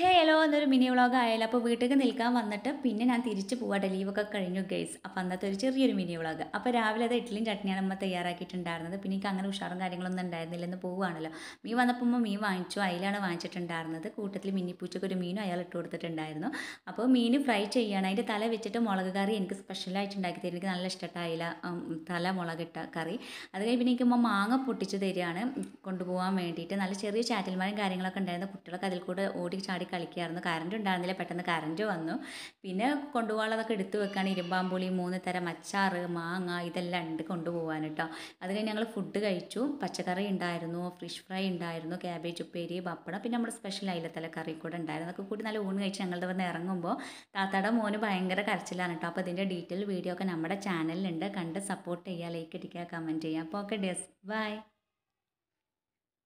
hey hello എന്നൊരു mini vlog ആയാലും അപ്പോൾ വീട്ടിലേക്ക് നിൽക്കാൻ വന്നിട്ട് പിന്നെ ഞാൻ തിരിച്ച് പോവാട്ടെ ലീവൊക്കെ കഴിഞ്ഞു ഗൈസ് അപ്പോൾ അന്നത്തെ ഒരു ചെറിയൊരു മിനി വ്ളോഗ് അപ്പോൾ രാവിലെ അത് ഇഡ്ഡലിയും ചട്നിയാണ് അമ്മ തയ്യാറാക്കിയിട്ടുണ്ടായിരുന്നത് പിന്നെ എനിക്ക് അങ്ങനെ ഉഷാറും കാര്യങ്ങളൊന്നും ഉണ്ടായിരുന്നില്ല എന്ന് പോവുകയാണല്ലോ മീൻ വന്നപ്പോൾ മീൻ വാങ്ങിച്ചു അതിലാണ് വാങ്ങിച്ചിട്ടുണ്ടായിരുന്നത് കൂട്ടത്തിൽ മിന്നി പൂച്ചയ്ക്ക് ഒരു മീനും അയാൾ ഇട്ട് കൊടുത്തിട്ടുണ്ടായിരുന്നു അപ്പോൾ മീൻ ഫ്രൈ ചെയ്യണം അതിൻ്റെ തല വെച്ചിട്ട് മുളക് കറി എനിക്ക് സ്പെഷ്യലായിട്ട് ഉണ്ടാക്കി തരും എനിക്ക് നല്ല ഇഷ്ടപ്പെട്ട അയില തല മുളകിട്ട കറി അത് കഴിഞ്ഞ് പിന്നെ എനിക്ക് അമ്മ മാങ്ങ പൊട്ടിച്ച് തരികയാണ് കൊണ്ടുപോകാൻ വേണ്ടിയിട്ട് നല്ല ചെറിയ ചാറ്റൽമാരും കാര്യങ്ങളൊക്കെ ഉണ്ടായിരുന്നു കുട്ടികളൊക്കെ അതിൽ കൂടെ ഓടി ചാടി കളിക്കും കളിക്കുകയായിരുന്നു കറണ്ട് ഉണ്ടായിരുന്നില്ല പെട്ടെന്ന് കറണ്ട് വന്നു പിന്നെ കൊണ്ടുപോകാനുള്ളതൊക്കെ എടുത്തു വെക്കാണ് ഇരുമ്പാമ്പുളി മൂന്ന് തരം അച്ചാറ് മാങ്ങ ഇതെല്ലാം ഉണ്ട് കൊണ്ടുപോകാൻ കേട്ടോ അത് ഞങ്ങൾ ഫുഡ് കഴിച്ചു പച്ചക്കറി ഉണ്ടായിരുന്നു ഫിഷ് ഫ്രൈ ഉണ്ടായിരുന്നു ക്യാബേജ് ഉപ്പേരി പപ്പടം പിന്നെ നമ്മുടെ സ്പെഷ്യൽ അയിലത്തല കറി കൂടെ ഉണ്ടായിരുന്നു അതൊക്കെ കൂടി നല്ല ഊണ് കഴിച്ച് ഞങ്ങളുടെ വന്ന് ഇറങ്ങുമ്പോൾ താത്താടെ മോന് ഭയങ്കര കരച്ചിലാണ് കേട്ടോ അപ്പോൾ അതിൻ്റെ ഡീറ്റെയിൽ വീഡിയോ ഒക്കെ നമ്മുടെ ചാനലിലുണ്ട് കണ്ട് സപ്പോർട്ട് ചെയ്യുക ലൈക്ക് അടിക്കുക കമൻറ്റ് ചെയ്യുക അപ്പോൾ ഓക്കെ ഡെസ് ബൈ